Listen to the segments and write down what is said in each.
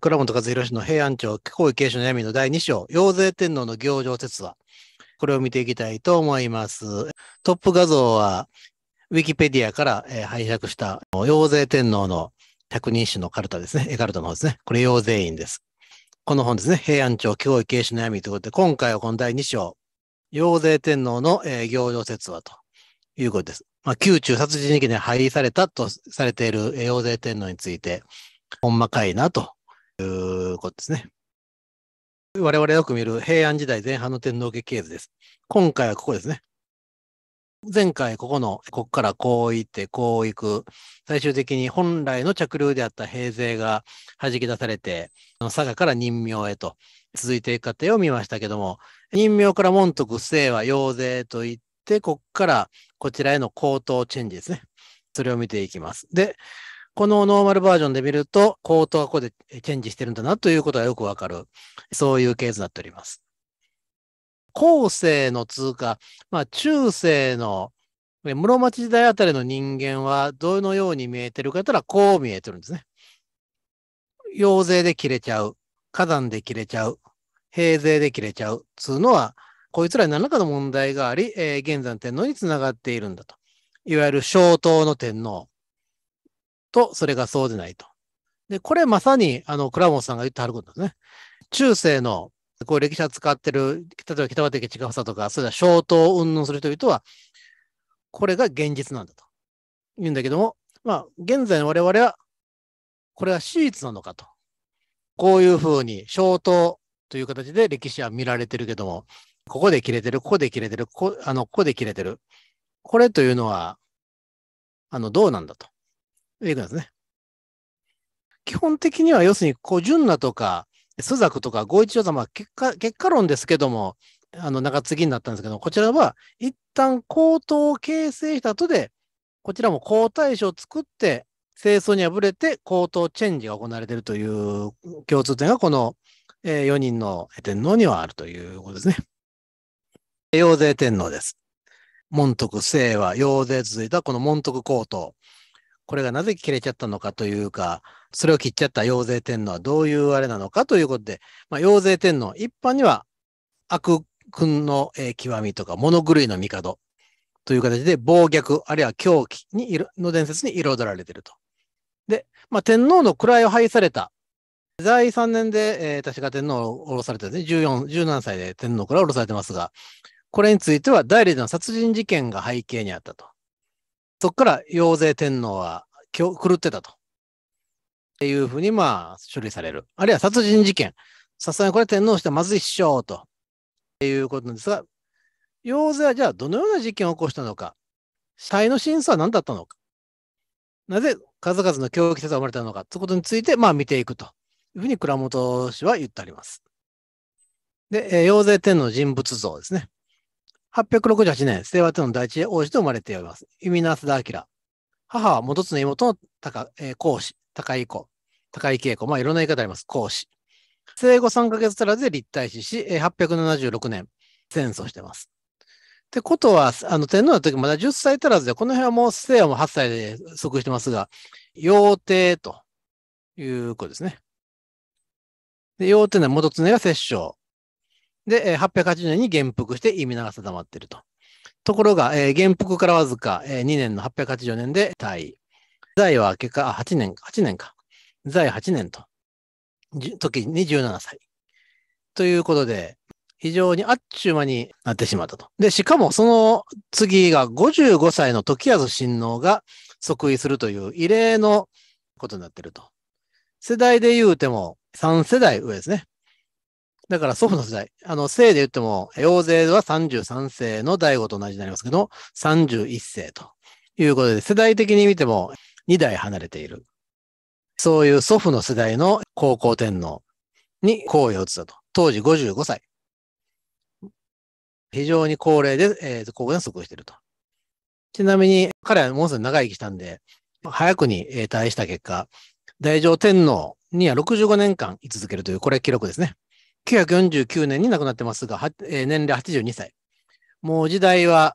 倉本和弘氏の平安庁、皇位継承の闇の第2章、陽勢天皇の行状説話。これを見ていきたいと思います。トップ画像は、ウィキペディアから、えー、拝借した陽勢天皇の百人誌のカルタですね。絵カルタの方ですね。これ陽勢院です。この本ですね。平安庁、教育継承の闇ということで、今回はこの第2章、陽勢天皇の、えー、行状説話ということです。まあ、宮中殺人事件にりされたとされている陽勢天皇について、ほんまかいなということですね。我々よく見る平安時代前半の天皇家系図です。今回はここですね。前回ここの、ここからこう行って、こう行く。最終的に本来の着流であった平勢が弾き出されて、佐賀から任命へと続いていく過程を見ましたけども、任命から門徳、姓は陽勢と言って、ここからこちらへの高等チェンジですね。それを見ていきます。で、このノーマルバージョンで見ると、コートはここでチェンジしてるんだなということがよくわかる、そういうケースになっております。後世の通貨、まあ、中世の室町時代あたりの人間はどのように見えてるかといったらこう見えてるんですね。洋税で切れちゃう。火山で切れちゃう。平税で切れちゃう。つうのは、こいつらに何らかの問題があり、えー、現在の天皇につながっているんだと。いわゆる小東の天皇。と、それがそうでないと。で、これまさに、あの、倉本さんが言ってはることですね。中世の、こう、歴史を使ってる、例えば北畠千んとか、それは小刀云々する人々は、これが現実なんだと。言うんだけども、まあ、現在の我々は、これは史実なのかと。こういうふうに、小刀という形で歴史は見られてるけども、ここで切れてる、ここで切れてる、ここあのここで切れてる。これというのは、あの、どうなんだと。映画ですね。基本的には要するに、小順ュとか、朱雀とか、五一郎様、結果、結果論ですけども、あの、中継ぎになったんですけどこちらは、一旦高等を形成した後で、こちらも皇太子を作って、清掃に敗れて、高等チェンジが行われているという共通点が、この4人の天皇にはあるということですね。陽勢天皇です。門徳清和、陽勢続いたこの門徳高等。これがなぜ切れちゃったのかというか、それを切っちゃった陽精天皇はどういうあれなのかということで、まあ、陽勢天皇、一般には悪君の、え極みとか物狂いの帝という形で暴虐、あるいは狂気にの伝説に彩られていると。で、まあ、天皇の位を廃された。在位3年で、えー、確か天皇を降ろされてですね、14、17歳で天皇から降ろされてますが、これについては第理での殺人事件が背景にあったと。そこから陽勢天皇は狂ってたと。っていうふうに、まあ、処理される。あるいは殺人事件。さすがにこれ天皇してはまずいっしょ、と。っていうことなんですが、陽勢はじゃあどのような事件を起こしたのか。死体の真相は何だったのか。なぜ数々の教育説が生まれたのか。ということについて、まあ見ていくというふうに倉本氏は言ってあります。で、陽勢天皇人物像ですね。868年、清和天皇第一王子と生まれております。スダ・アキ明。母は元の妹の高、えー、子、高井子、高井恵子、まあいろんな言い方あります。孔子。生後3ヶ月足らずで立体死し、876年、戦争してます。ってことは、あの、天皇の時まだ10歳足らずで、この辺はもう生はもう8歳で即してますが、幼帝ということですね。で、幼帝の元常が摂政。で、880年に元服して意味なが定まっていると。ところが、えー、元服からわずか、えー、2年の880年で退位。在は結果、8年、か、8年か。在8年と。時に17歳。ということで、非常にあっちゅう間になってしまったと。で、しかもその次が55歳の時安親王が即位するという異例のことになってると。世代で言うても3世代上ですね。だから祖父の世代、あの、姓で言っても、養勢は33世の第5と同じになりますけど、31世ということで、世代的に見ても2代離れている。そういう祖父の世代の高校天皇に皇位を移ったと。当時55歳。非常に高齢で、えー、高校で即位していると。ちなみに、彼はものすごい長生きしたんで、早くに退位した結果、大乗天皇には65年間居続けるという、これ記録ですね。1949年に亡くなってますが、えー、年齢82歳。もう時代は、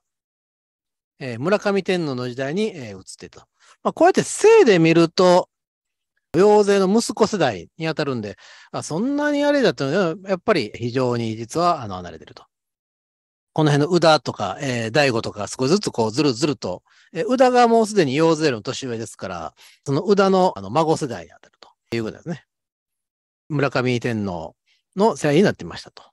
えー、村上天皇の時代に、えー、移ってた。まあ、こうやって生で見ると、養勢の息子世代に当たるんで、あそんなにあれだと、やっぱり非常に実はあの離れてると。この辺の宇田とか、えー、大悟とか少しずつこうずるずると、えー、宇田がもうすでに養勢の年上ですから、その宇田のあの孫世代に当たるということですね。村上天皇の世代になってましたと。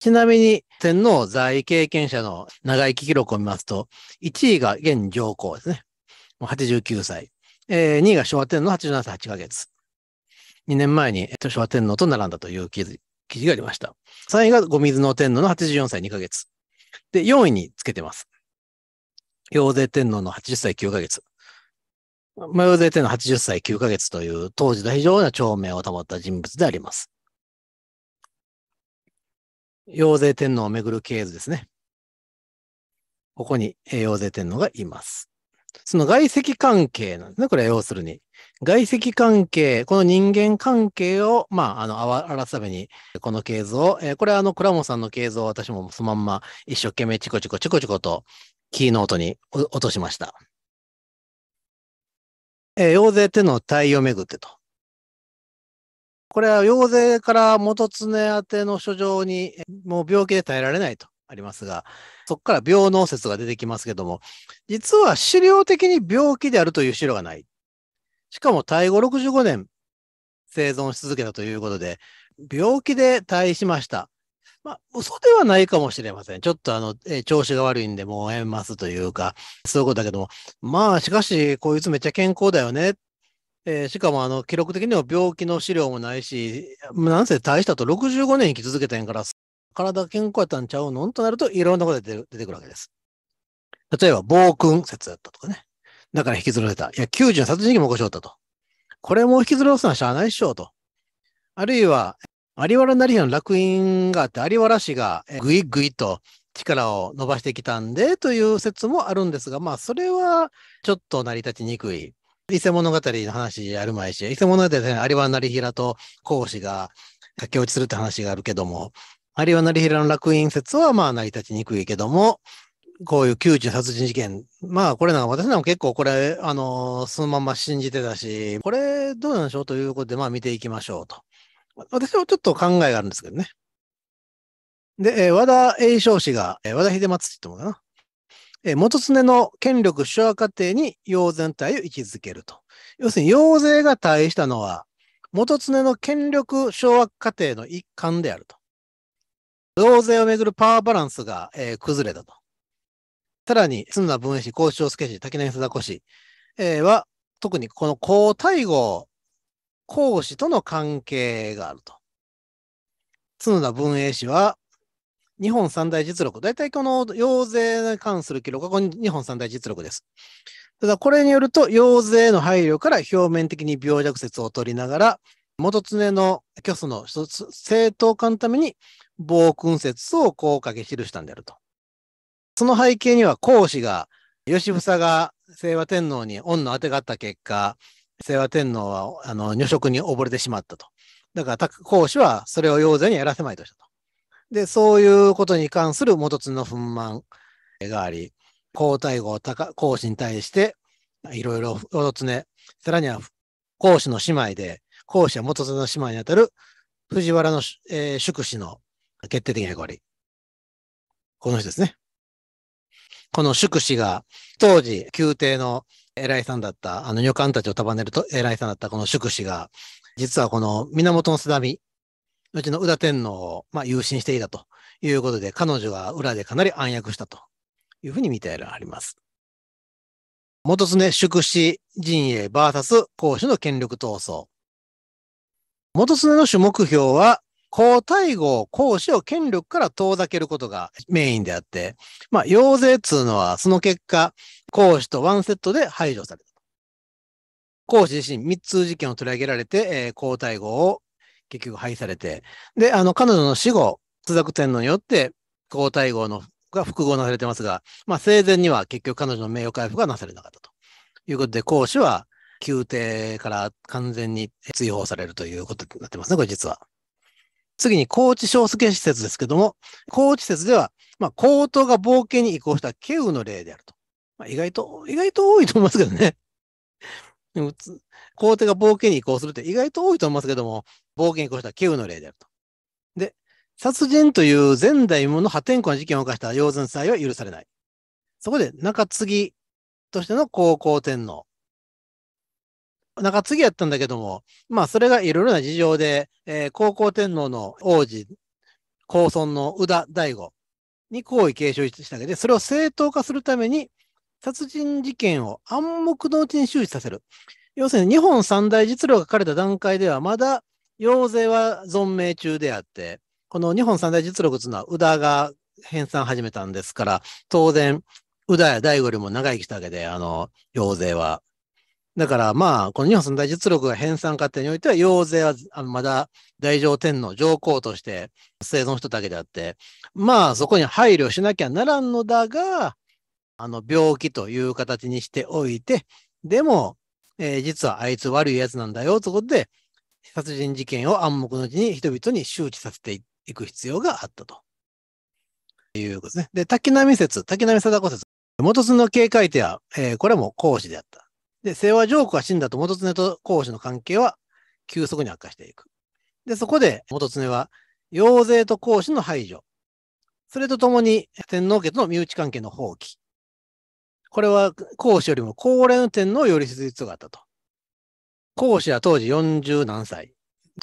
ちなみに、天皇在位経験者の長生き記録を見ますと、1位が現上皇ですね。もう89歳。えー、2位が昭和天皇87歳8ヶ月。2年前に昭和天皇と並んだという記事記事がありました。3位が後水の天皇の84歳2ヶ月。で、4位につけてます。陽勢天皇の80歳9ヶ月。マヨゼテの80歳9ヶ月という当時の非常な長命を保った人物であります。陽精天皇をめぐる系図ですね。ここに陽精天皇がいます。その外籍関係なんですね。これは要するに。外籍関係、この人間関係を、まあ、あの、表すために、この系図を、えー、これはあの、倉本さんの系図を私もそのまんま一生懸命チコチコチコチコとキーノートに落としました。えー、陽っていうのは対をめぐってと。これは陽精から元常宛ての書状に、もう病気で耐えられないとありますが、そこから病能説が出てきますけども、実は資料的に病気であるという資料がない。しかも対後65年生存し続けたということで、病気で退しました。まあ、嘘ではないかもしれません。ちょっとあの、えー、調子が悪いんでもうえますというか、そういうことだけども、まあ、しかし、こいつめっちゃ健康だよね。えー、しかも、あの、記録的には病気の資料もないし、なんせ大したと65年生き続けてんから、体健康やったんちゃうのとなると、いろんなことで出てくるわけです。例えば、暴君説だったとかね。だから引きずられた。いや、90の殺人事件も起こしよったと。これも引きずらせなしゃあないっしょと。あるいは、有原成平の楽園があって、有原氏がぐいぐいと力を伸ばしてきたんでという説もあるんですが、まあそれはちょっと成り立ちにくい。伊勢物語の話あるまいし、伊勢物語で、有原成平と孔子が駆け落ちするって話があるけども、有原成平の楽園説はまあ成り立ちにくいけども、こういう窮地殺人事件。まあ、これなんか私なんか結構これ、あのー、そのまま信じてたし、これどうなんでしょうということで、まあ見ていきましょうと。私はちょっと考えがあるんですけどね。で、えー、和田栄翔氏が、えー、和田秀松氏ってものかな。えー、元常の権力主和過程に要全体を位置づけると。要するに、要税が対したのは、元常の権力掌握過程の一環であると。要税をめぐるパワーバランスが、えー、崩れたと。さらに、角田文枝氏、高知長介氏、滝波貞子氏、えー、は、特にこの皇太后孔子との関係があると。角田文英氏は、日本三大実録。大体この洋税に関する記録が日本三大実録です。ただこれによると、洋税の配慮から表面的に病弱説を取りながら、元常の虚祖のつ正当化のために暴君説をこうかけ記したんであると。その背景には孔子が、吉房が清和天皇に恩のあてがった結果、清和天皇はあの女色に溺れてしまったと。だから孔子はそれを要女にやらせまいとしたと。で、そういうことに関する元津の憤満があり、皇太后高孔子に対していろいろ元常、さらには孔子の姉妹で、孔子は元津の姉妹にあたる藤原の、えー、宿氏の決定的な役割。この人ですね。この宿氏が当時宮廷の偉いさんだった、あの、女官たちを束ねると偉いさんだったこの祝詞が、実はこの源津波、うちの宇田天皇を、まあ、優信していたということで、彼女が裏でかなり暗躍したというふうに見てあります。元常祝詞陣営 VS 公主の権力闘争。元常の主目標は、皇太后、皇子を権力から遠ざけることがメインであって、まあ、要税っつうのは、その結果、皇子とワンセットで排除された。皇子自身、3つ事件を取り上げられて、えー、皇太后を結局廃されて、で、あの、彼女の死後、通学天皇によって、皇太后のが複合なされてますが、まあ、生前には結局彼女の名誉回復がなされなかったということで、皇子は宮廷から完全に追放されるということになってますね、これ実は。次に高知小助施設ですけども、高知施設では、まあ、高等が冒険に移行したケウの例であると。まあ、意外と、意外と多いと思いますけどね。でも、皇帝が冒険に移行するって意外と多いと思いますけども、冒険に移行したケウの例であると。で、殺人という前代聞の破天荒な事件を犯した養存祭は許されない。そこで中継ぎとしての高校天皇中継ぎやったんだけども、まあそれがいろいろな事情で、えー、高校天皇の王子、高尊の宇田大吾に皇位継承したわけで、それを正当化するために、殺人事件を暗黙のうちに周知させる。要するに日本三大実力が書かれた段階では、まだ要勢は存命中であって、この日本三大実力というのは宇田が編纂始めたんですから、当然、宇田や大悟よりも長生きしたわけで、あの、要勢は。だからまあ、この日本三大実力が編纂過程においては、要税はあのまだ大乗天皇、上皇として生存人だけであって、まあそこに配慮しなきゃならんのだが、あの病気という形にしておいて、でも、えー、実はあいつ悪いやつなんだよということで、殺人事件を暗黙のうちに人々に周知させていく必要があったと。いうことですね。で、滝波説、滝波貞子説。元津の警戒手は、えー、これも講師であった。で、清和上皇が死んだと元常と皇子の関係は急速に悪化していく。で、そこで元常は、陽税と皇子の排除。それとともに天皇家との身内関係の放棄。これは皇子よりも高齢の天皇をよりする必要があったと。皇子は当時40何歳。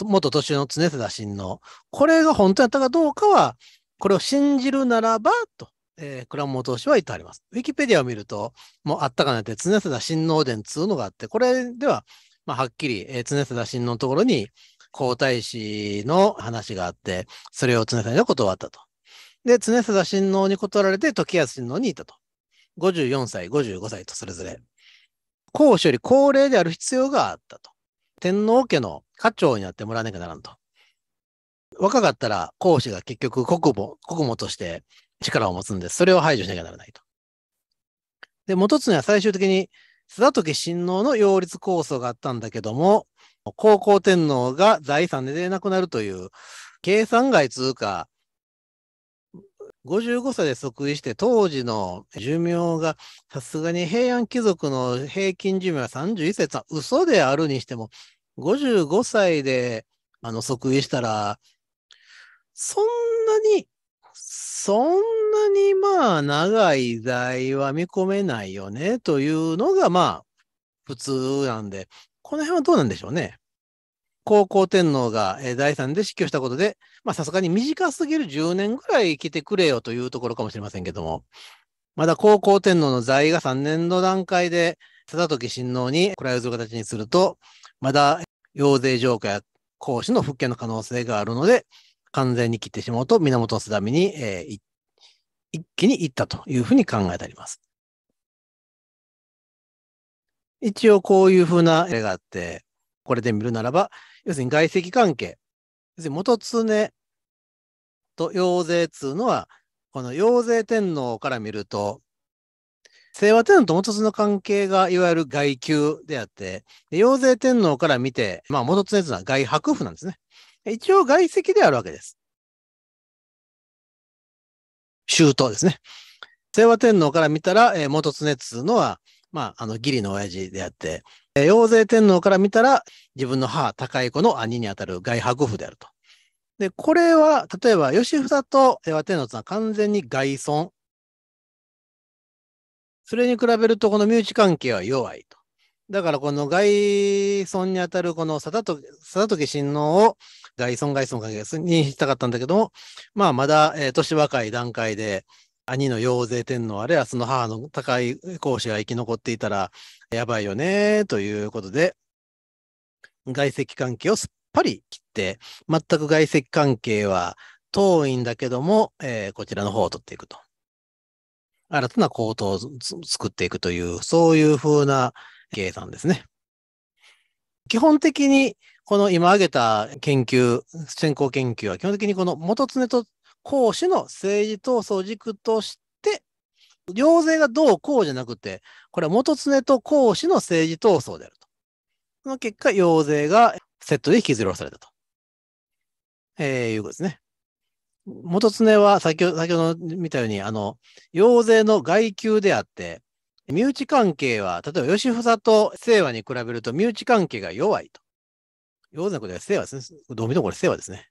元年上の常世田親王。これが本当やったかどうかは、これを信じるならば、とえー、氏は言ってあります。ウィキペディアを見ると、もうあったかなって常田親王伝つうのがあって、これでは、まあ、はっきり、えー、常田親王のところに皇太子の話があって、それを常田には断ったと。で、常田親王に断られて、時安親王にいたと。54歳、55歳とそれぞれ。皇主より高齢である必要があったと。天皇家の家長になってもらわなきゃならんと。若かったら皇子が結局国母、国母として力を持つんです。それを排除しなきゃならないと。で、元綱は最終的に、菅時親王の擁立構想があったんだけども、高校天皇が財産で出なくなるという、計算外通過、55歳で即位して、当時の寿命が、さすがに平安貴族の平均寿命は31歳は嘘であるにしても、55歳であの即位したら、そんなにそんなにまあ長い在は見込めないよねというのがまあ普通なんで、この辺はどうなんでしょうね。高校天皇が第産で死去したことで、まあさすがに短すぎる10年ぐらい来てくれよというところかもしれませんけども、まだ高校天皇の在位が3年の段階で、貞時親王に位をする形にすると、まだ養税浄化や講師の復権の可能性があるので、完全に切ってしまうと、源すだ波に、えー、一気に行ったというふうに考えてあります。一応こういうふうな絵があって、これで見るならば、要するに外籍関係、要するに元常と陽税っうのは、この陽税天皇から見ると、清和天皇と元常の関係がいわゆる外宮であって、陽税天皇から見て、まあ元常とうのは外白府なんですね。一応外籍であるわけです。周到ですね。清和天皇から見たら、えー、元常津のは、まあ、あの、義理の親父であって、えー、陽勢天皇から見たら、自分の母、高い子の兄にあたる外伯父であると。で、これは、例えば、吉房と清和天皇とは完全に外孫。それに比べると、この身内関係は弱いと。だから、この外孫にあたるこの貞時親王を外孫外の関係にしたかったんだけども、まあ、まだ、えー、年若い段階で、兄の妖勢天皇、あるいはその母の高い講師が生き残っていたら、やばいよね、ということで、外籍関係をすっぱり切って、全く外籍関係は遠いんだけども、えー、こちらの方を取っていくと。新たな構図を作っていくという、そういう風な計算ですね。基本的にこの今挙げた研究、先行研究は基本的にこの元常と講師の政治闘争軸として、行税がどうこうじゃなくて、これは元常と講師の政治闘争であると。その結果、行税がセットで引きずり下ろされたと。えー、いうことですね。元常は先ほど、先ほど見たように、あの、養税の外給であって、身内関係は、例えば吉房と清和に比べると身内関係が弱いと。ヨーザクでは世話ですね。どう見てもこれ世話ですね。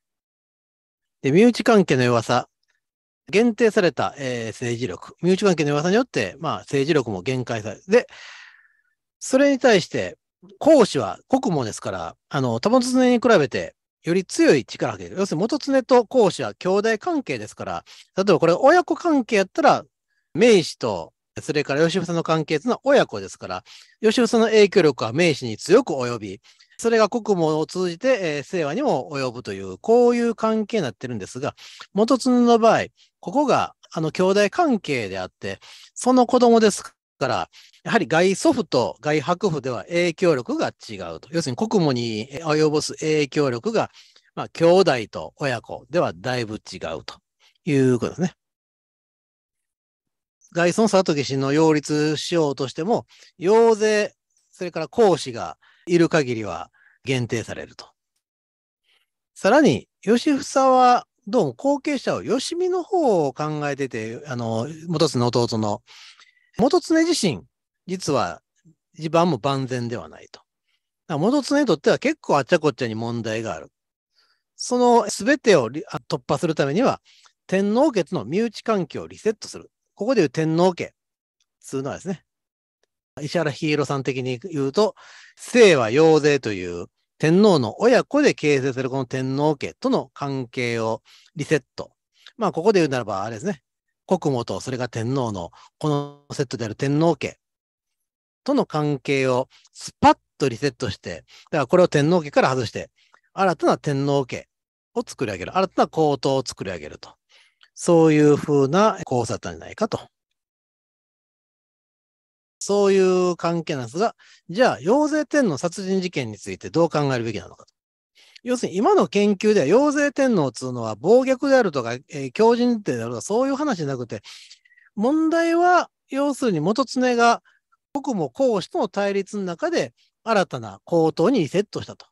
で、身内関係の弱さ。限定された、えー、政治力。身内関係の弱さによって、まあ、政治力も限界される。で、それに対して、孔子は国門ですから、あの、玉常に比べて、より強い力をかける。要するに元常と孔子は兄弟関係ですから、例えばこれ親子関係やったら、明士と、それから吉房さんの関係というのは親子ですから、吉房さんの影響力は明士に強く及び、それが国務を通じて、えー、清和にも及ぶという、こういう関係になってるんですが、元津の場合、ここが、あの、兄弟関係であって、その子供ですから、やはり外祖父と外伯父では影響力が違うと。要するに国務に及ぼす影響力が、まあ、兄弟と親子ではだいぶ違うということですね。外孫佐藤氏の擁立しようとしても、要税、それから孔子がいる限りは限定されると。さらに、吉房はどうも後継者をしみの方を考えてて、あの、元常の弟の、元常自身、実は地盤も万全ではないと。元常にとっては結構あっちゃこっちゃに問題がある。その全てを突破するためには、天皇家との身内関係をリセットする。ここでいう天皇家、つうのはですね、石原ひいろさん的に言うと、姓は陽勢という天皇の親子で形成するこの天皇家との関係をリセット。まあ、ここで言うならば、あれですね。国母とそれが天皇のこのセットである天皇家との関係をスパッとリセットして、だからこれを天皇家から外して、新たな天皇家を作り上げる、新たな皇統を作り上げると。そういうふうな考察なんじゃないかとそういう関係なんですが、じゃあ、陽勢天皇殺人事件についてどう考えるべきなのかと。要するに今の研究では、陽勢天皇というのは暴虐であるとか、えー、狂人ってあるとか、そういう話じゃなくて、問題は、要するに元常が国も公私との対立の中で、新たな高等にリセットしたと。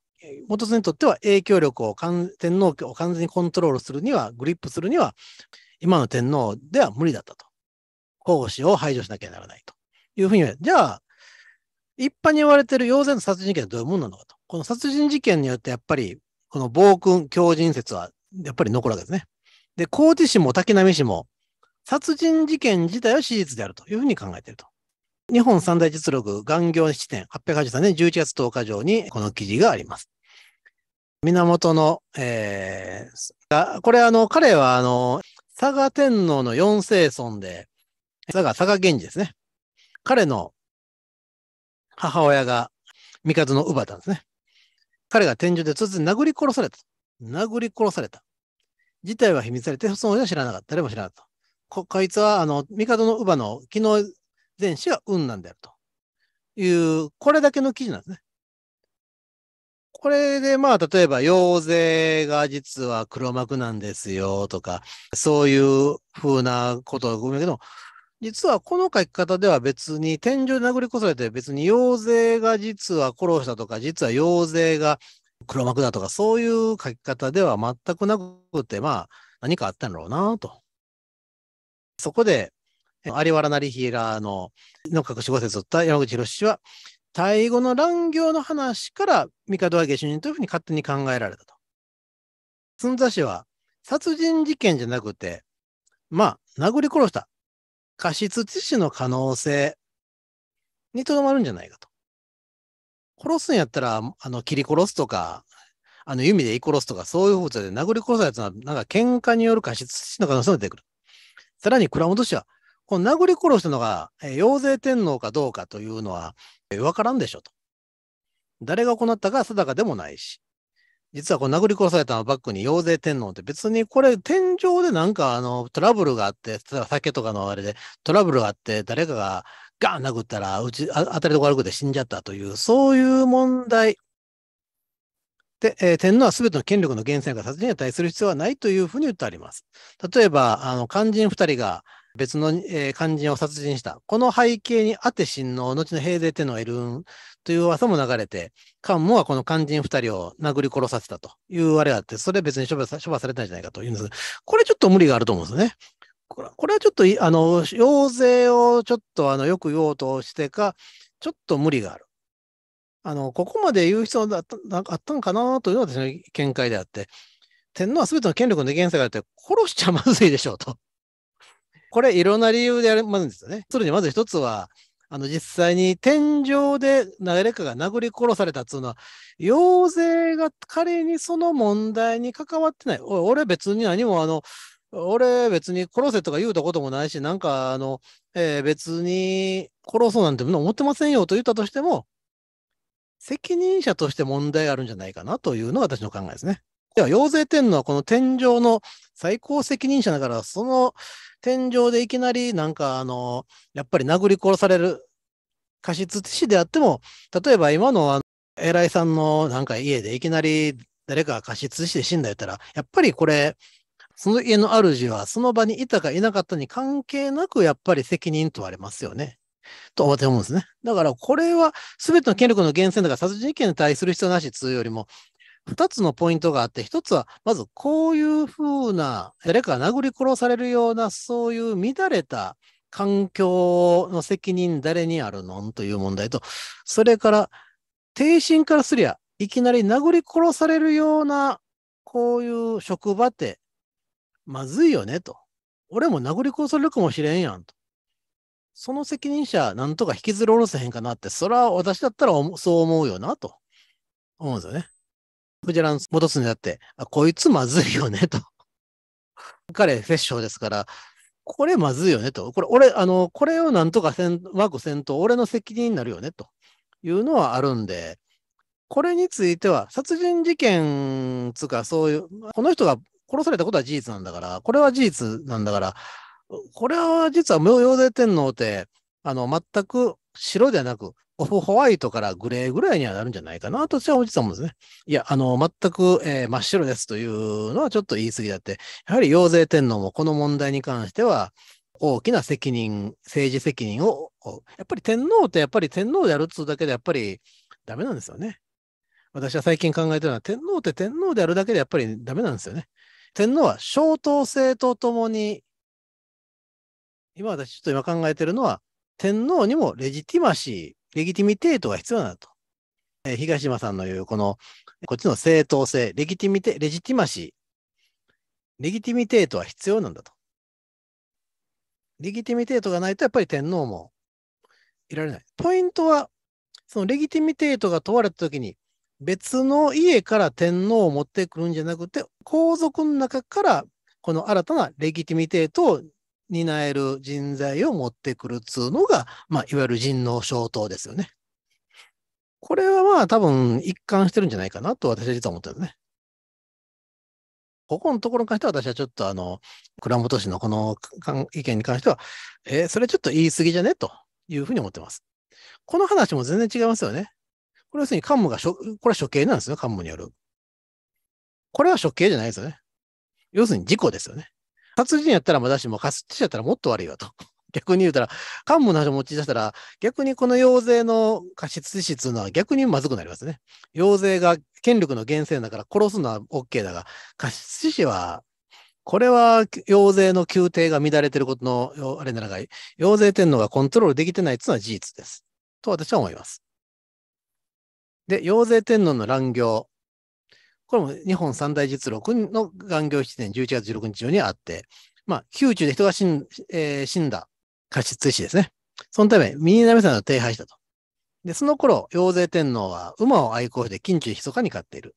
元常にとっては影響力を天皇を完全にコントロールするには、グリップするには、今の天皇では無理だったと。公私を排除しなきゃならないと。いうふうに、じゃあ、一般に言われている妖然の殺人事件はどういうものなのかと。この殺人事件によって、やっぱり、この暴君、狂人説は、やっぱり残るわけですね。で、高知市も滝波市も、殺人事件自体は史実であるというふうに考えていると。日本三大実録、元行七点、883年11月10日上に、この記事があります。源の、えー、これあの、彼はあの、佐賀天皇の四世尊で、佐賀、佐賀源氏ですね。彼の母親が帝の乳母なんですね。彼が天井で突然殴り殺された。殴り殺された。事態は秘密されて、その親は知らなかった。誰も知らなかった。ここいつは、あの、帝の乳母の機能前死は運なんであるという、これだけの記事なんですね。これで、まあ、例えば、妖精が実は黒幕なんですよとか、そういうふうなことがごめんけど、実はこの書き方では別に天井で殴り越されて別に妖精が実は殺したとか実は妖精が黒幕だとかそういう書き方では全くなくてまあ何かあったんだろうなと。そこで有原成平のの隠し語説をった山口博士は大語の乱行の話から帝は下手人というふうに勝手に考えられたと。寸座氏は殺人事件じゃなくてまあ殴り殺した過失致死の可能性にとどまるんじゃないかと。殺すんやったら、あの、切り殺すとか、あの、弓で殺すとか、そういう方法で殴り殺すやつは、なんか喧嘩による過失致死の可能性が出てくる。さらに、蔵本氏は、この殴り殺したのが、えー、妖天皇かどうかというのは、わ、えー、からんでしょと。誰が行ったか定かでもないし、実はこう殴り殺されたのバックに陽精天皇って別にこれ天井でなんかあのトラブルがあって、例えば酒とかのあれでトラブルがあって誰かがガン殴ったらうち当たりとこ悪くて死んじゃったという、そういう問題。で、えー、天皇は全ての権力の源泉が殺人に対する必要はないというふうに言ってあります。例えば、あの、肝心二人が、別の、えー、肝心を殺人した。この背景にあて親王、後の平勢天皇エルるンという噂も流れて、桓武はこの肝心二人を殴り殺させたというあれがあって、それ別に処罰処罰されたんじゃないかというんですこれちょっと無理があると思うんですよね。これこれはちょっと、あの、要税をちょっとあのよくうとしてか、ちょっと無理がある。あの、ここまで言う必要があったなんかあったのかなというのは私の見解であって、天皇は全ての権力の原限があって、殺しちゃまずいでしょうと。これいろんな理由でやるんですよね。それにまず一つは、あの実際に天井で誰かが殴り殺されたっていうのは、妖精が仮にその問題に関わってない。俺別に何もあの、俺別に殺せとか言うたこともないし、なんかあの、えー、別に殺そうなんて思ってませんよと言ったとしても、責任者として問題があるんじゃないかなというのが私の考えですね。では、陽税天皇はこの天井の最高責任者だから、その天井でいきなり、なんか、あの、やっぱり殴り殺される過失致死であっても、例えば今のあの偉いさんのなんか家でいきなり誰かが過失致死で死んだやったら、やっぱりこれ、その家の主はその場にいたかいなかったに関係なく、やっぱり責任問われますよね。と思って思うんですね。だからこれは全ての権力の源泉だから殺人事件に対する必要なしというよりも、2つのポイントがあって、1つは、まずこういうふうな、誰かが殴り殺されるような、そういう乱れた環境の責任誰にあるのという問題と、それから、定心からすりゃ、いきなり殴り殺されるような、こういう職場って、まずいよねと。俺も殴り殺されるかもしれんやんと。その責任者、なんとか引きずり下ろせへんかなって、それは私だったらそう思うよなと思うんですよね。フジェランス戻すんだって、あ、こいつまずいよね、と。彼、フェッションですから、これまずいよね、と。これ、俺、あの、これをなんとかせん、うまくせんと、俺の責任になるよね、というのはあるんで、これについては、殺人事件つか、そういう、この人が殺されたことは事実なんだから、これは事実なんだから、これは実は無用税天皇って、あの、全く白ではなく、オフホワイトからグレーぐらいにはなるんじゃないかなと私は思ってたもんですね。いや、あの、全く、えー、真っ白ですというのはちょっと言い過ぎだって、やはり養成天皇もこの問題に関しては、大きな責任、政治責任を、やっぱり天皇ってやっぱり天皇であるっつうだけでやっぱりダメなんですよね。私は最近考えてるのは、天皇って天皇であるだけでやっぱりダメなんですよね。天皇は正党性とともに、今私ちょっと今考えてるのは、天皇にもレジティマシー、レギティミテートが必要なんだと。えー、東島さんの言う、この、こっちの正当性、レギティミテ、レジティマシー、レギティミテートは必要なんだと。レギティミテートがないと、やっぱり天皇もいられない。ポイントは、そのレギティミテートが問われたときに、別の家から天皇を持ってくるんじゃなくて、皇族の中からこの新たなレギティミテートを担える人材を持ってくるっつうのが、まあ、いわゆる人能消灯ですよね。これはまあ多分一貫してるんじゃないかなと私は実は思ってるね。ここのところに関しては私はちょっとあの、倉本氏のこの意見に関しては、えー、それちょっと言い過ぎじゃねというふうに思ってます。この話も全然違いますよね。これ要するに幹部がしょ、これは処刑なんですよ、幹部による。これは処刑じゃないですよね。要するに事故ですよね。殺人やったらまだしも、致死やったらもっと悪いわと。逆に言うたら、幹部の話を持ち出したら、逆にこの要税の過失致死というのは逆にまずくなりますね。要税が権力の源泉だから殺すのは OK だが、過失致死は、これは要税の宮廷が乱れてることの、あれならが、要税天皇がコントロールできてないていうのは事実です。と私は思います。で、要税天皇の乱行、これも日本三大実録の元業7年11月16日にあって、まあ、宮中で人が死んえー、死んだ過失死ですね。そのため、ミニナミ山を停廃したと。で、その頃、陽勢天皇は馬を愛好して近中で密かに飼っている。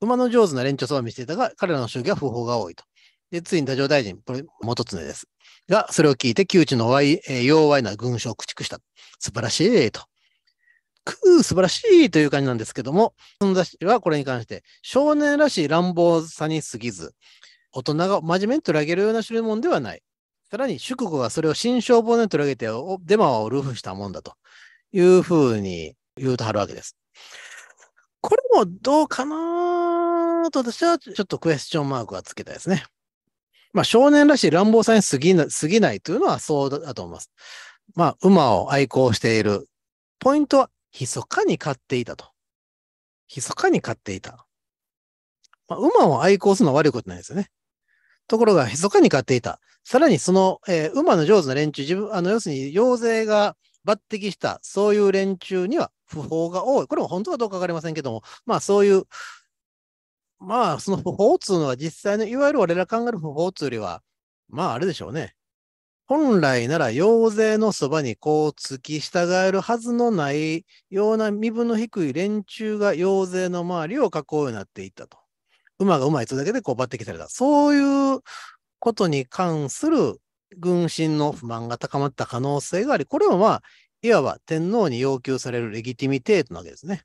馬の上手な連長を見せていたが、彼らの将棋は不法が多いと。で、ついに太政大臣、これ、元常です。が、それを聞いて、宮中の弱い、えー、弱いな軍将を駆逐した。素晴らしい、と。く素晴らしいという感じなんですけども、その雑誌はこれに関して、少年らしい乱暴さに過ぎず、大人が真面目に取り上げるような種類もんではない。さらに、祝語がそれを新消防に取り上げて、デマをルーフしたもんだというふうに言うとはるわけです。これもどうかなと私はちょっとクエスチョンマークはつけたいですね。まあ、少年らしい乱暴さに過ぎな過ぎないというのはそうだと思います。まあ、馬を愛好している。ポイントは密かに飼っていたと。密かに飼っていた。まあ、馬を愛好するのは悪いことないですよね。ところが、密かに飼っていた。さらにその、えー、馬の上手な連中、自分、あの、要するに、妖精が抜擢した、そういう連中には不法が多い。これも本当はどうかわかりませんけども、まあそういう、まあその不法通うのは実際の、いわゆる我ら考える不法っつうよりは、まああれでしょうね。本来なら要勢のそばにこう突き従えるはずのないような身分の低い連中が妖勢の周りを囲うようになっていったと。馬が馬いつだけでこう抜擢された。そういうことに関する軍心の不満が高まった可能性があり、これはまあ、いわば天皇に要求されるレギティミテートなわけですね。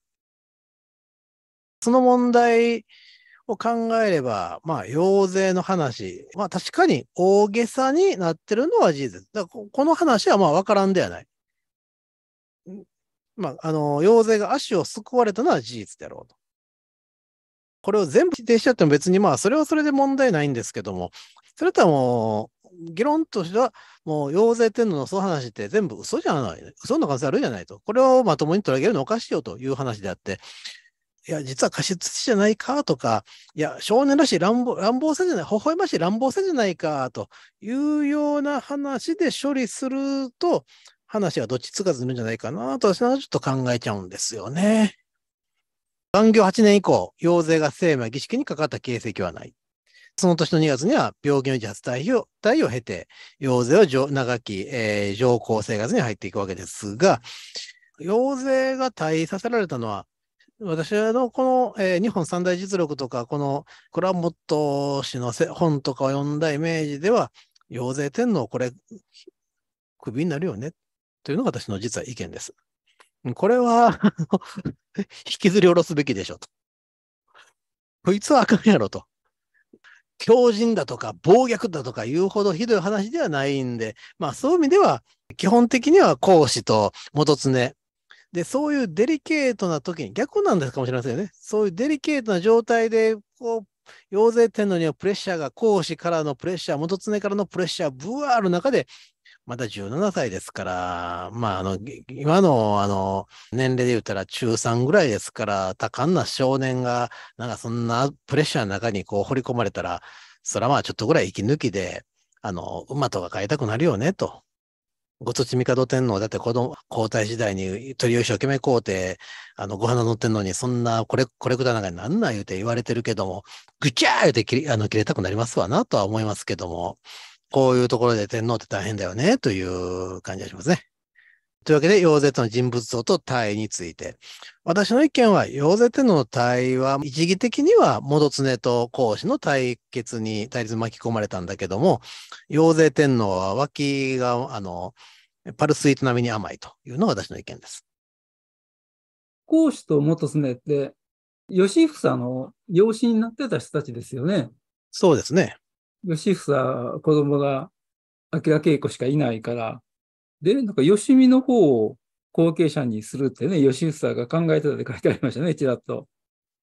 その問題を考えれば、まあ、要税の話、まあ、確かに大げさになってるのは事実。だこの話はまあ、わからんではない。まあ、あの、要税が足を救われたのは事実であろうと。これを全部否定しちゃっても別にまあ、それはそれで問題ないんですけども、それとはもう、議論としては、もう、要税天皇のその話って全部嘘じゃない、嘘の可能性あるじゃないと。これをまともに取り上げるのおかしいよという話であって、いや、実は過失致死じゃないかとか、いや、少年らしい乱暴乱暴さじゃない、微笑ましい乱暴さじゃないかというような話で処理すると、話はどっちつかずにるんじゃないかなと、私はちょっと考えちゃうんですよね。残業8年以降、陽性が生命儀式にかかった形跡はない。その年の2月には病気の自発退表を経て、陽性は長き、えー、上皇生活に入っていくわけですが、陽性が退位させられたのは私のこの、えー、日本三大実力とか、この倉本氏の本とかを読んだイメージでは、陽勢天皇、これ、クビになるよね、というのが私の実は意見です。これは 引きずり下ろすべきでしょと。こいつはあかんやろと。強靭だとか暴虐だとか言うほどひどい話ではないんで、まあそういう意味では、基本的には孔子と元常で、そういうデリケートな時に、逆なんですかもしれませんよね。そういうデリケートな状態で、こう、陽性天皇にはプレッシャーが、講師からのプレッシャー、元常からのプレッシャー、ブワーる中で、まだ17歳ですから、まあ、あの、今の、あの、年齢で言ったら中3ぐらいですから、多感な少年が、なんかそんなプレッシャーの中にこう掘り込まれたら、それはまあちょっとぐらい息抜きで、あの、馬とか飼いたくなるよね、と。ごとち帝天皇だって子供、皇太子時代に鳥を一生懸命皇帝、あの、ご飯乗ってんのに、そんな、これ、これくだない、になんない言うて言われてるけども、ぐちゃー言うて切り、あの、切れたくなりますわな、とは思いますけども、こういうところで天皇って大変だよね、という感じがしますね。というわけで、ヨーゼテの人物像と対について。私の意見は、ヨーゼテの対位は、一義的には、元常と孔子の対決に、対立巻き込まれたんだけども、ヨーゼ天皇は脇が、あの、パルスイート並みに甘いというのが私の意見です。孔子と元常って、吉房の養子になってた人たちですよね。そうですね。吉房子供が、明慶子しかいないから、で、なんか、吉見の方を後継者にするってね、吉房が考えてたって書いてありましたね、ちらっと。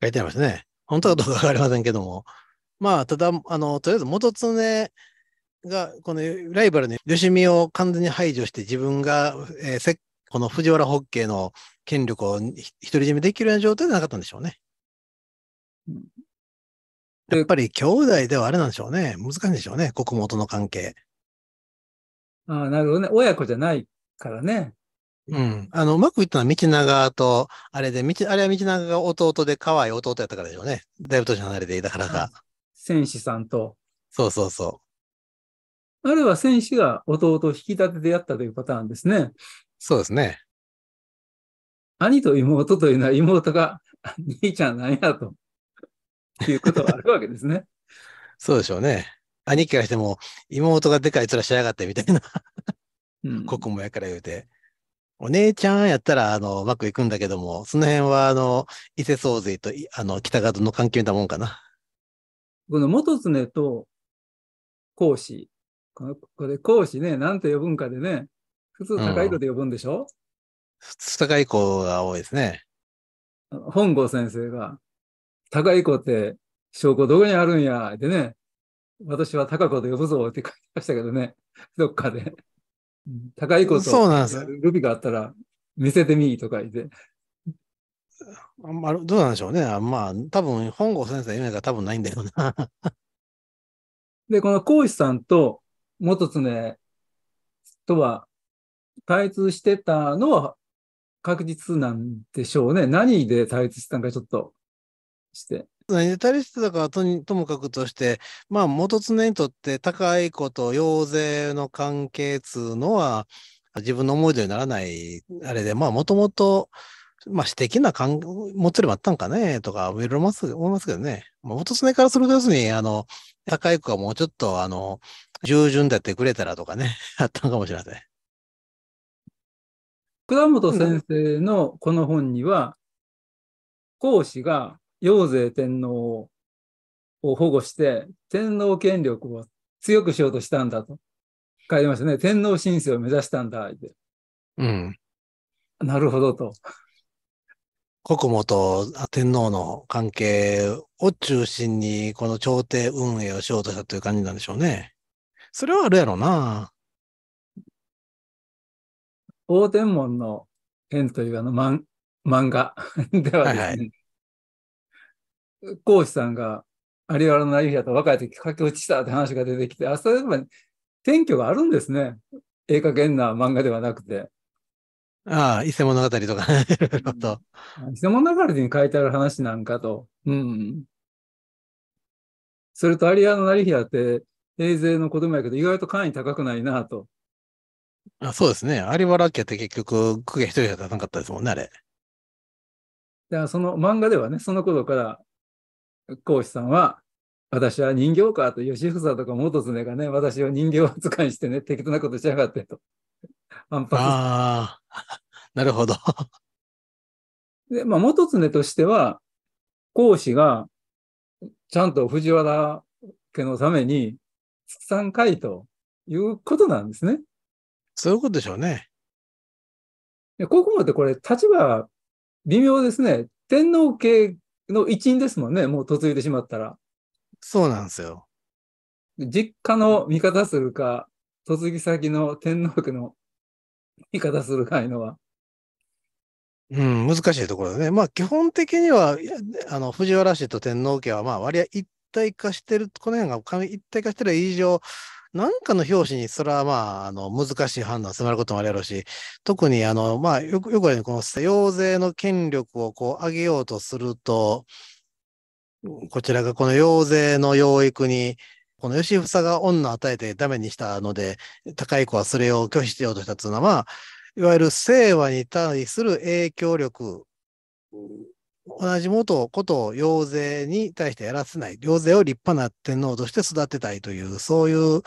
書いてありましたね。本当かどうかわかりませんけども。まあ、ただ、あの、とりあえず元常が、このライバルの吉見を完全に排除して自分が、えー、この藤原ホッケーの権力を独り占めできるような状態じゃなかったんでしょうね。やっぱり兄弟ではあれなんでしょうね。難しいんでしょうね。国元の関係。ああ、なるほどね。親子じゃないからね。うん。あの、うまくいったのは道長と、あれで、道、あれは道長が弟で可愛い弟やったからでしょうね。だいぶ年離れていたからか。戦士さんと。そうそうそう。あれは戦士が弟を引き立ててやったというパターンですね。そうですね。兄と妹というのは妹が、兄ちゃんなんやと、いうことがあるわけですね。そうでしょうね。兄貴がしても、妹がでかい面しやがってみたいな、ここもやから言うて。お姉ちゃんやったら、あの、うまくいくんだけども、その辺は、あの、伊勢総勢と、あの、北方の関係なもんかな。この元常と講師、これ講師ね、なんて呼ぶんかでね、普通高い子で呼ぶんでしょ、うん、普通高い子が多いですね。本郷先生が、高い子って証拠どこにあるんや、でね、私は高子と呼ぶぞって書いてましたけどね、どっかで。高いことルビがあったら見せてみとか言って。あんまどうなんでしょうね。まあ、多分本郷先生夢が多分ないんだよな。で、この講師さんと元常とは対立してたのは確実なんでしょうね。何で対立したのかちょっとして。ネタリしてだからともかくとして、まあ、元常にとって高い子と養税の関係っつうのは、自分の思い出にならない、あれで、まあ、もともと、まあ、私的な感、もつれもあったんかね、とか、いろいろ思いますけどね。まあ、元常からすると、要するに、あの、高い子がもうちょっと、あの、従順だってくれたらとかね、あったのかもしれません。倉本先生のこの本には、講師が陽勢天皇を保護して天皇権力を強くしようとしたんだと書いてましたね。天皇申請を目指したんだ、って。うん。なるほどと。国母と天皇の関係を中心に、この朝廷運営をしようとしたという感じなんでしょうね。それはあるやろうな。大天門の変というあの漫画ではですね、はいはい、講師さんが有原成平と若い時駆け落ちしたって話が出てきて、あ、そこで転居があるんですね。ええげんな漫画ではなくて。ああ、伊勢物語とか、ね、と。伊勢物語に書いてある話なんかと。うん。それと有原成平って、平成の子供やけど、意外と簡易高くないなと。あそうですね。有原家って結局、区が一人じゃなかったですもんね、あれ。だからその漫画ではね、その頃から講師さんは、私は人形かと、吉房とか元常がね、私を人形扱いしてね、適当なことしやがってと。反発。ああ、なるほど。で、まあ、元常としては、講師が、ちゃんと藤原家のために、ん三いということなんですね。そういうことでしょうね。ここまでこれ、立場、微妙ですね。天皇家の一員ですもんね、もう嫁いでしまったら。そうなんですよ。実家の味方するか、嫁ぎ先の天皇家の味方するかいうのは。うん、難しいところだね。まあ、基本的には、あの、藤原氏と天皇家は、まあ、割合一体化してる、この辺が一体化してる以上、なんかの表紙に、それはまあ、あの、難しい判断迫ることもあるやろうし、特に、あの、まあ、よく、よくあるように、この西洋勢の権力をこう、上げようとすると、こちらがこの洋勢の養育に、この吉房が女を与えてダメにしたので、高い子はそれを拒否しようとしたというのは、まあ、いわゆる清和に対する影響力同じ元こと養税に対してやらせない、養税を立派な天皇として育てたいという、そういう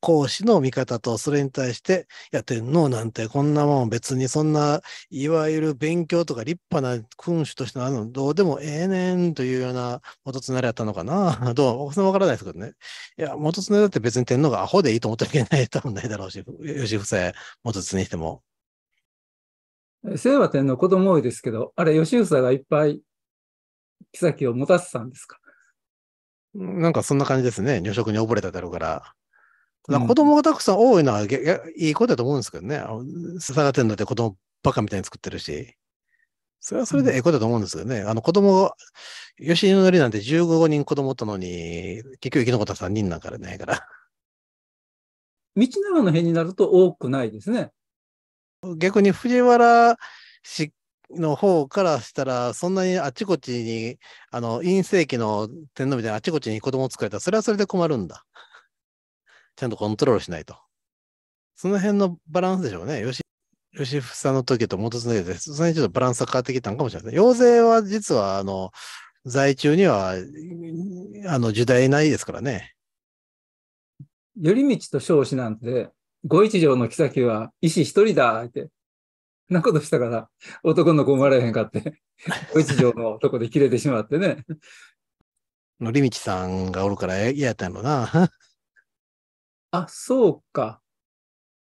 講師の見方と、それに対して、いや、天皇なんてこんなもん別にそんな、いわゆる勉強とか立派な君主としてのあの、どうでもええねんというような元綱やったのかな。どうそのわからないですけどね。いや、元綱だって別に天皇がアホでいいと思ってはいけない多分ないだろうし、吉伏元綱にしても。清和天皇子供多いですけど、あれ、義房がいっぱい妃を持たせたんですかなんかそんな感じですね。女職に溺れただろうから。から子供がたくさん多いのは、うん、いいことだと思うんですけどね。佐賀天皇って子供バカみたいに作ってるし。それはそれでええことだと思うんですけどね。うん、あの子供、吉野則なんて15人子供ったのに、結局生き残った3人なんかでないから。道長の辺になると多くないですね。逆に藤原氏の方からしたら、そんなにあちこちに、あの、陰性期の天皇みたいなあちこちに子供を作られたら、それはそれで困るんだ。ちゃんとコントロールしないと。その辺のバランスでしょうね。吉吉房の時と元時で、その辺ちょっとバランスが変わってきたのかもしれない。要勢は実は、あの、在中には、あの、時代ないですからね。頼道と彰子なんて、五一条の妃は医師一人だって。そんなことしたから、男の子生まれへんかって、五一条のとこで切れてしまってね。のりみちさんがおるから嫌やったのな。あ、そうか。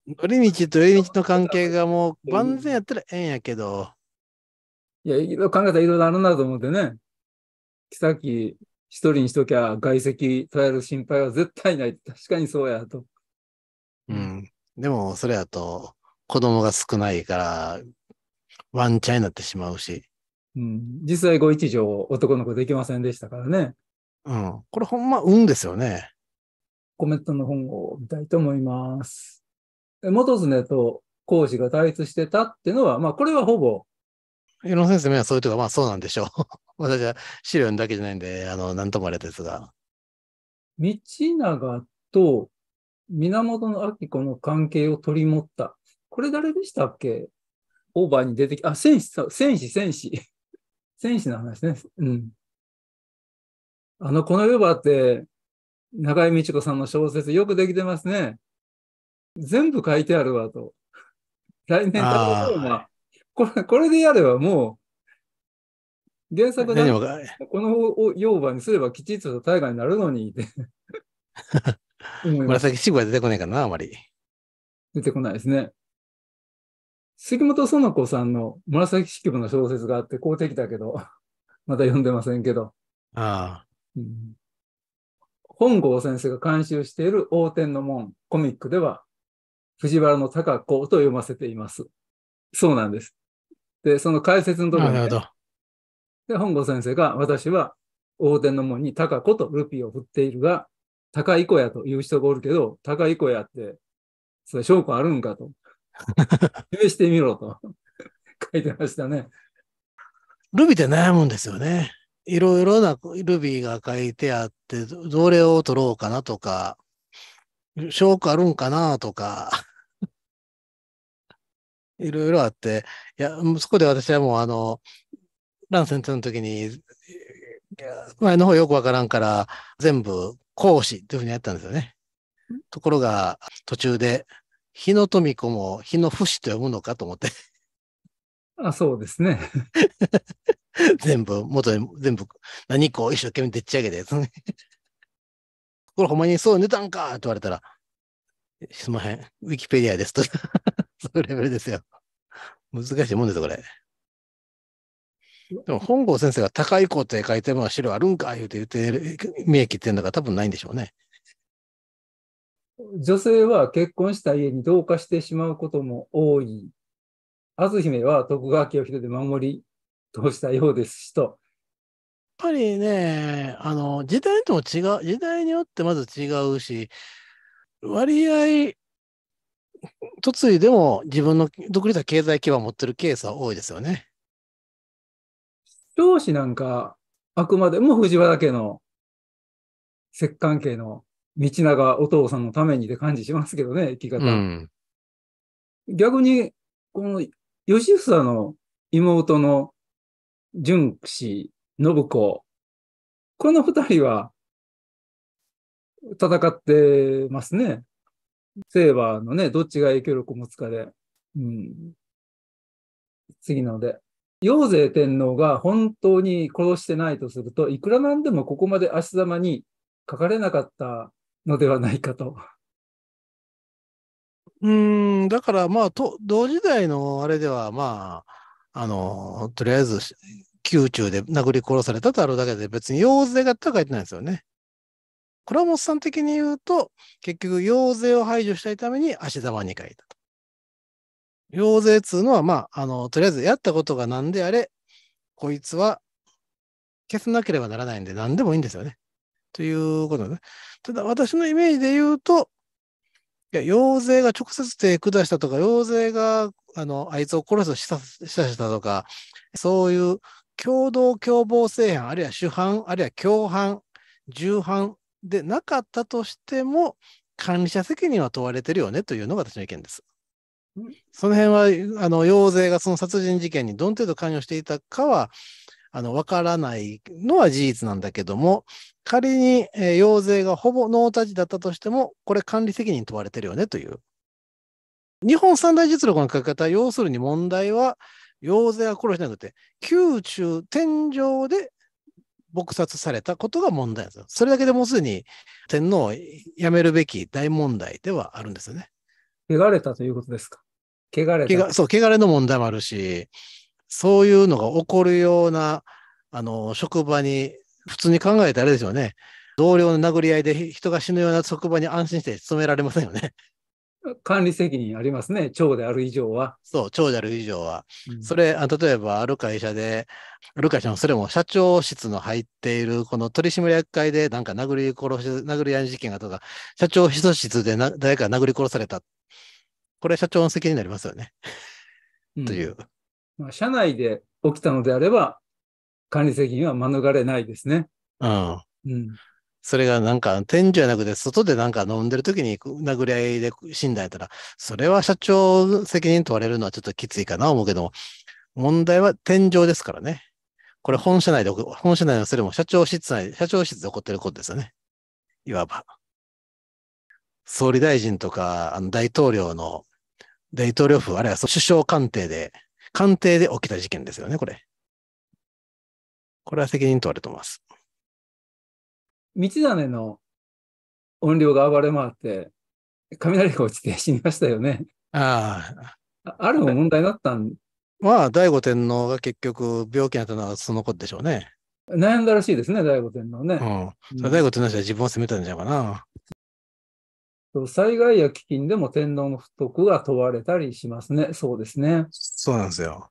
のりみちとえりみちの関係がもう万全やったらええんやけど。いや、いろいろ考えたらいろいろあるなと思ってね。さっき一人にしときゃ外籍取られる心配は絶対ない。確かにそうやと。うん。でも、それやと、子供が少ないから、ワンチャンになってしまうし。うん。実際、ご一条、男の子できませんでしたからね。うん。これ、ほんま、運ですよね。コメントの本を見たいと思います。元常と講師が対立してたっていうのは、まあ、これはほぼ。世の先生はそういうとか、まあ、そうなんでしょう。私は資料だけじゃないんで、あの、なんともあれですが。道長と源の明子の関係を取り持った。これ誰でしたっけオーバーに出てき、あ、戦士、戦士、戦士。戦士の話ね。うん。あの、このバーって、中井美智子さんの小説よくできてますね。全部書いてあるわと。来年だろうこれ、これでやればもう、原作だこの要場にすればきちっと大河になるのにって。紫式部は出てこないかな、あまり。出てこないですね。杉本園子さんの紫式部の小説があって公きだけど、まだ読んでませんけど。ああ。うん、本郷先生が監修している王天の門コミックでは、藤原の高子と読ませています。そうなんです。で、その解説のところほど。で、本郷先生が、私は王天の門に高子とルピーを振っているが、高い子やという人がおるけど、高い子やって、それ証拠あるんかと。示してみろと 書いてましたね。ルビーって悩むんですよね。いろいろなルビーが書いてあって、どれを取ろうかなとか、証拠あるんかなとか、いろいろあって、いや、そこで私はもうあの、ラン先生の時に、前の方よくわからんから、全部講師というふうにやったんですよね。ところが、途中で、日野富子も日野不死と読むのかと思って。あ、そうですね。全部、元に、全部、何個一生懸命でっち上げて、そのこれほんまにそう寝たんかって言われたら、すまへん、ウィキペディアですと そういうレベルですよ。難しいもんですよ、これ。でも本郷先生が高い校って書いても資料あるんか言うて言って名切ってんだから多分ないんでしょうね。女性は結婚した家に同化してしまうことも多い。安姫は徳川家を人で守り通したようですしと。やっぱりね、あの、時代とも違う、時代によってまず違うし、割合、嫁いでも自分の独立した経済基盤を持ってるケースは多いですよね。表紙なんか、あくまでも藤原家の摂関家の道長お父さんのためにって感じしますけどね、生き方。うん、逆に、この吉房の妹の純子、信子、この二人は戦ってますね。セーバーのね、どっちが影響力を持つかで。うん。次ので。陽勢天皇が本当に殺してないとすると、いくらなんでもここまで足ざまに書かれなかったのではないかと。うんだからまあと同時代のあれではまああのとりあえず宮中で殴り殺されたとあるだけで別に陽勢がと書いてないですよね。倉本さん的に言うと結局陽勢を排除したいために足玉に書いたと。表税つうのは、まあ、あの、とりあえずやったことが何であれ、こいつは消さなければならないんで何でもいいんですよね。ということね。ただ私のイメージで言うと、いや、陽税が直接手下したとか、陽税が、あの、あいつを殺すとしたしたとか、そういう共同共謀性犯、あるいは主犯、あるいは共犯、重犯でなかったとしても、管理者責任は問われてるよねというのが私の意見です。その辺は、あの、陽勢がその殺人事件にどの程度関与していたかは、あの、わからないのは事実なんだけども、仮に、えー、陽勢がほぼノータジだったとしても、これ管理責任問われてるよねという。日本三大実力の書き方、要するに問題は、陽勢は殺してなくて、宮中天井で撲殺されたことが問題なんですよ。それだけでもうすでに天皇を辞めるべき大問題ではあるんですよね。汚れたということですか汚れた。そう、汚れの問題もあるし、そういうのが起こるような、あの、職場に、普通に考えたらあれですよね。同僚の殴り合いで人が死ぬような職場に安心して勤められませんよね。管理責任ありますね、長である以上は。そう、長である以上は。うん、それあ、例えばある会社で、ある会社のそれも社長室の入っているこの取締役会でなんか殴り殺し、殴り合い事件がとか、社長室で誰か殴り殺されたっこれは社長の責任になりますよね。という。まあ、社内で起きたのであれば、管理責任は免れないですね。うん。うん、それがなんか、天井じゃなくて、外でなんか飲んでる時に殴り合いで死んだやったら、それは社長責任問われるのはちょっときついかな思うけども、問題は天井ですからね。これ本社内で、本社内のそれも社長室内、社長室で起こってることですよね。いわば。総理大臣とか、あの大統領の大統領府、あるいは首相官邸で、官邸で起きた事件ですよね、これ。これは責任問われてます。道真の音量が暴れ回って、雷が落ちて死にましたよね。ああ。あるも問題だったんまあ、醍醐天皇が結局病気になったのはそのことでしょうね。悩んだらしいですね、醍醐天皇ね。うん。醍醐天皇は自分を責めたんじゃないかな。災害や飢饉でも天皇の不徳が問われたりしますね。そうですね。そうなんですよ。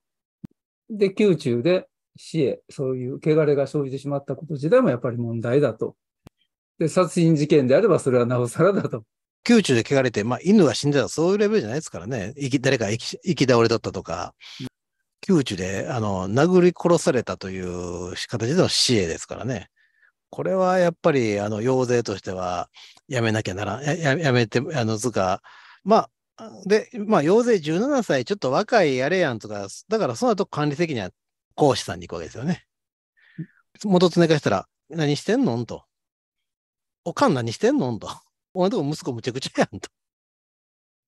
で、宮中で死へ、そういう汚れが生じてしまったこと自体もやっぱり問題だと。で、殺人事件であればそれはなおさらだと。宮中で汚れて、まあ、犬が死んでた、そういうレベルじゃないですからね。誰か生き倒れだったとか、宮中で、あの、殴り殺されたという形での死へですからね。これはやっぱり、あの、要税としては、やめなきゃならん、ややめて、あの、図か、まあ、で、まあ、要勢17歳、ちょっと若いやれやんとか、だからその後管理責任は講師さんに行くわけですよね。元つねかしたら、何してんのんと。おかん何してんのんと。お前とこ息子むちゃくちゃやんと。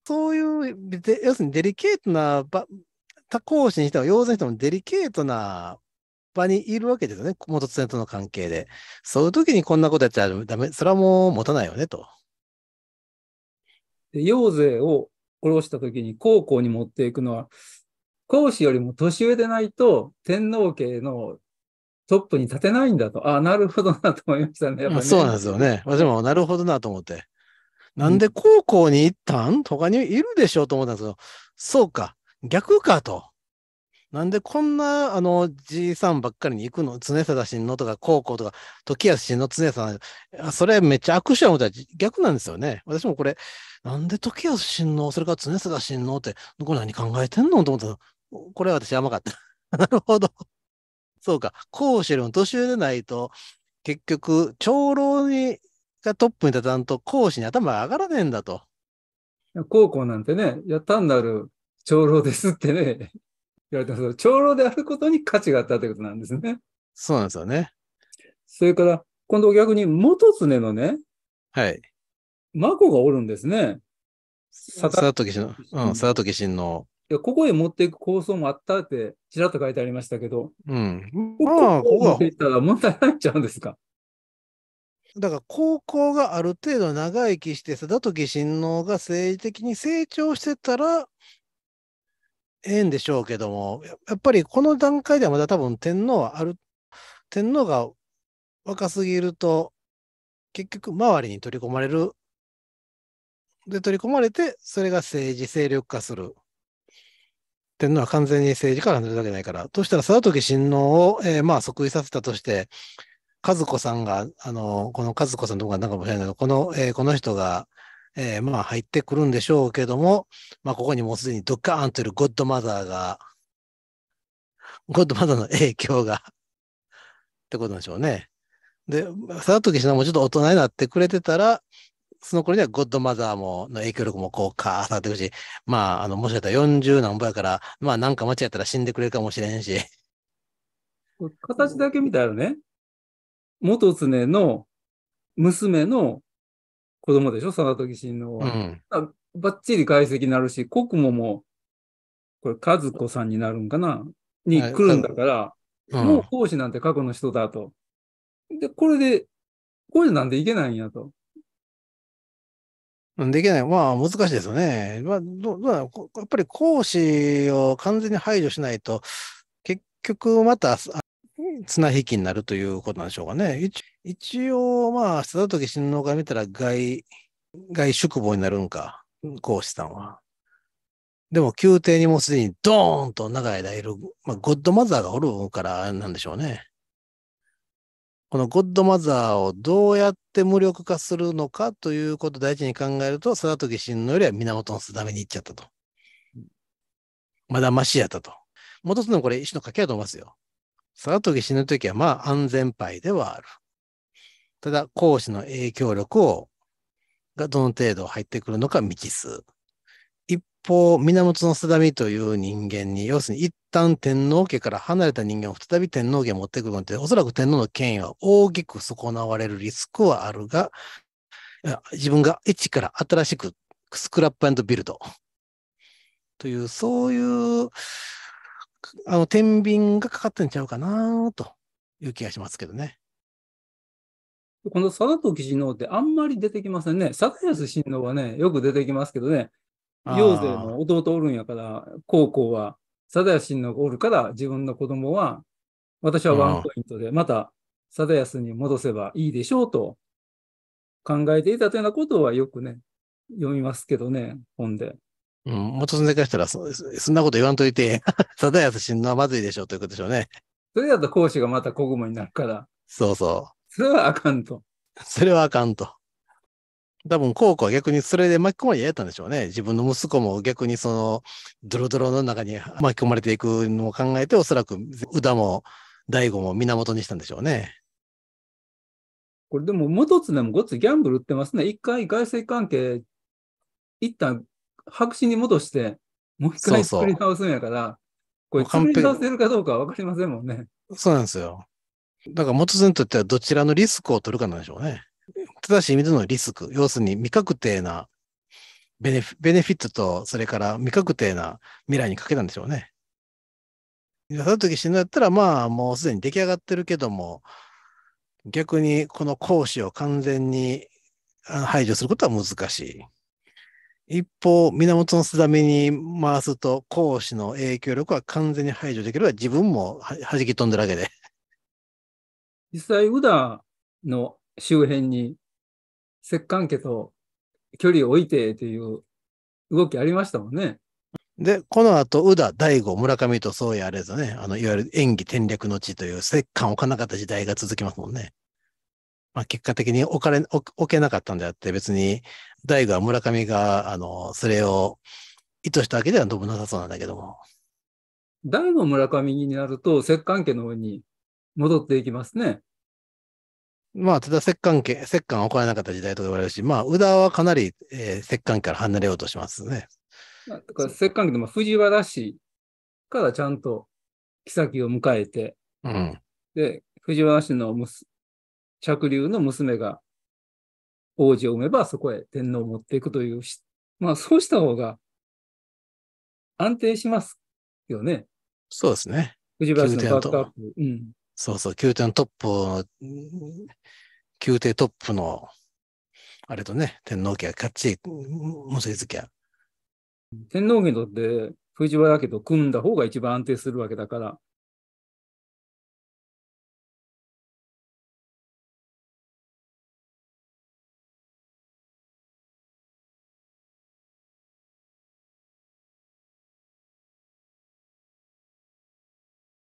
そういう、要するにデリケートな他講師にしても、要すにしてもデリケートな場にいるわけですよね。元常との関係で。そういう時にこんなことやっちゃダメ。それはもう持たないよね、と。で、陽勢を下ろした時に高校に持っていくのは、講師よりも年上でないと天皇家のトップに立てないんだと。ああ、なるほどなと思いましたね。ねそうなんですよね。私もなるほどなと思って。なんで高校に行ったん他にいるでしょうと思ったんですけど、そうか、逆かと。なんでこんな、あの、じいさんばっかりに行くの常貞新のとか、高校とか、時安新の常貞さん、それめっちゃ握手や思った逆なんですよね。私もこれ、なんで時安新の、それから常貞新のって、これ何考えてんのと思ったこれは私甘かった。なるほど。そうか。講師よりも年上でないと、結局、長老にがトップに立たんと、講師に頭が上がらねえんだと。高校なんてね、いや単なる長老ですってね、言われてます長老であることに価値があったということなんですね。そうなんですよね。それから、今度逆に元常のね、はい。マコがおるんですね。佐渡時氏の、うん、佐田時氏の。いや、ここへ持っていく構想もあったって、ちらっと書いてありましたけど。うん。ここを持っていったら問題なっちゃうんですかだから高校がある程度長生きして、佐田時親王が政治的に成長してたら、ええんでしょうけども、やっぱりこの段階ではまだ多分天皇はある、天皇が若すぎると、結局周りに取り込まれる。で、取り込まれて、それが政治、勢力化する。天皇は完全に政治から離れるわけないから。としたら、その時親王を、えー、まあ、即位させたとして、和子さんが、あの、この和子さんのとこがなんかもしれないけど、この、えー、この人が、えー、まあ入ってくるんでしょうけども、まあここにもうすでにドッカーンといるゴッドマザーが、ゴッドマザーの影響がってことでしょうね。で、佐きしのもちょっと大人になってくれてたら、その頃にはゴッドマザーも、の影響力もこう、かーさってくるし、まあ、あの、もしかしたら40何歩やから、まあ、なんか間違ったら死んでくれるかもしれんし。形だけ見たらね、元常の娘の子供でしょ、沢時親王は。うん、ばっちり解析になるし、国母も、これ、和子さんになるんかなに来るんだから、うん、もう講師なんて過去の人だと。で、これで、講師なんていけないんやと。できない。まあ、難しいですよね。まあ、どどうやっぱり講師を完全に排除しないと、結局また綱引きになるということなんでしょうかね。一一応、まあ、佐藤新郎から見たら外、外宿坊になるんか、孔子さんは。でも、宮廷にもすでにドーンと長い間いる、まあ、ゴッドマザーがおるからなんでしょうね。このゴッドマザーをどうやって無力化するのかということを大事に考えると、佐藤新郎よりは源の定めに行っちゃったと。まだましやったと。戻すのこれ、一種の賭けだと思いますよ。佐藤ぬと時は、まあ、安全牌ではある。ただ、講師の影響力を、がどの程度入ってくるのか未知数。一方、源定みという人間に、要するに一旦天皇家から離れた人間を再び天皇家に持ってくるのて、おそらく天皇の権威は大きく損なわれるリスクはあるが、自分が一から新しくスクラップビルドという、そういう、あの、天秤がかかってんちゃうかなという気がしますけどね。この定時神王ってあんまり出てきませんね。定安親王はね、よく出てきますけどね、陽勢の弟おるんやから、高校は、定安親王がおるから、自分の子供は、私はワンポイントで、また定安に戻せばいいでしょうと考えていたというようなことはよくね、読みますけどね、本で。うん、元先生からしたらそ、そんなこと言わんといて、定 安死ぬはまずいでしょうということでしょうね。それだと講師がまた小雲になるから。そうそう。それはあかんと。それはあかんと。多分、コーは逆にそれで巻き込まれやったんでしょうね。自分の息子も逆にその、ドロドロの中に巻き込まれていくのを考えて、おそらく、宇田も、大悟も源にしたんでしょうね。これでも、元でもごっつギャンブル売ってますね。一回外政関係、一旦白紙に戻して、もう一回作り直すんやから、そうそうこれ作り直せるかどうかわ分かりませんもんね。そうなんですよ。だから元さんにとってはどちらのリスクを取るかなんでしょうね。正しい意味でのリスク。要するに未確定なベネフィットと、それから未確定な未来にかけたんでしょうね。その時死んだったら、まあもうすでに出来上がってるけども、逆にこの講師を完全に排除することは難しい。一方、源のだめに回すと、講師の影響力は完全に排除できれば自分も弾き飛んでるわけで。実際、宇田の周辺に、摂関家と距離を置いてという動きありましたもんね。で、この後、宇田、大悟、村上とそうやあれですね。あの、いわゆる演技転略の地という摂関を置かなかった時代が続きますもんね。まあ、結果的に置かれ、置けなかったんであって、別に、大悟は村上が、あの、それを意図したわけではどうもなさそうなんだけども。大悟、村上になると、折檻家の上に戻っていきますね。まあ、ただ摂関家、摂関はかれなかった時代と言われるし、まあ、宇田はかなり、えー、摂関から離れようとしますね。だから摂関家でも藤原氏からちゃんと妃を迎えて、うん、で、藤原氏の着流の娘が王子を産めばそこへ天皇を持っていくという、まあ、そうした方が安定しますよね。そうですね。藤原氏のバックアップ。うん。そうそう、宮廷のトップ宮廷トップの、あれとね、天皇家がかっちり結びつきゃ。天皇家にとって藤原家と組んだ方が一番安定するわけだから、